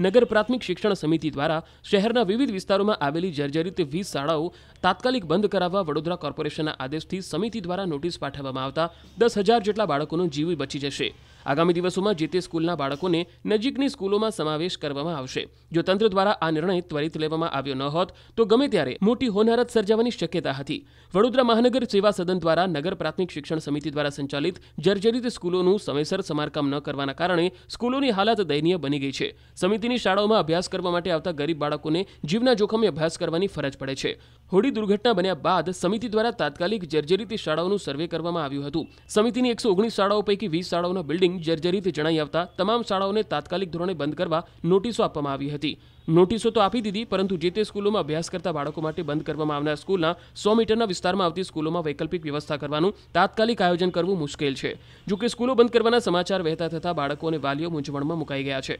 નગર પ્રાથમિક શિક્ષણ સમિતિ દ્વારા શહેરના વિવિધ વિસ્તારોમાં આવેલી જર્જરિત વીસ શાળાઓ તાત્કાલિક બંધ કરાવવા વડોદરા કોર્પોરેશનના આદેશથી સમિતિ દ્વારા નોટિસ પાઠવવામાં આવતા દસ હજાર જેટલા બાળકોનો જીવ બચી જશે આગામી દિવસોમાં જે તે સ્કૂલના બાળકોને નજીકની સ્કૂલોમાં સમાવેશ કરવામાં આવશે જો તંત્ર દ્વારા આ નિર્ણય ત્વરિત લેવામાં આવ્યો ન હોત તો ગમે ત્યારે મોટી હોનારત સર્જાવાની શક્યતા હતી વડોદરા મહાનગર સેવા સદન દ્વારા નગર પ્રાથમિક શિક્ષણ સમિતિ દ્વારા સંચાલિત જર્જરિત સ્કૂલોનું સમયસર સમારકામ ન કરવાના કારણે સ્કૂલોની હાલત દયનીય બની ગઈ છે સમિતિની શાળાઓમાં અભ્યાસ કરવા માટે આવતા ગરીબ બાળકોને જીવના જોખમે અભ્યાસ કરવાની ફરજ પડે છે હોડી દુર્ઘટના બન્યા બાદ સમિતિ દ્વારા તાત્કાલિક જર્જરિત શાળાઓનું સર્વે કરવામાં આવ્યું હતું સમિતિની એકસો ઓગણીસ શાળાઓ પૈકી વીસ શાળાઓના બિલ્ડિંગ બિલ્ડિંગ જર્જરિત જણાઈ આવતા તમામ શાળાઓને તાત્કાલિક ધોરણે બંધ કરવા નોટિસો આપવામાં આવી હતી નોટિસો તો આપી દીધી પરંતુ જે તે સ્કૂલોમાં અભ્યાસ કરતા બાળકો માટે બંધ કરવામાં આવનાર સ્કૂલના સો મીટરના વિસ્તારમાં આવતી સ્કૂલોમાં વૈકલ્પિક વ્યવસ્થા કરવાનું તાત્કાલિક આયોજન કરવું મુશ્કેલ છે જોકે સ્કૂલો બંધ કરવાના સમાચાર વહેતા થતા બાળકો અને વાલીઓ મૂંઝવણમાં મુકાઈ ગયા છે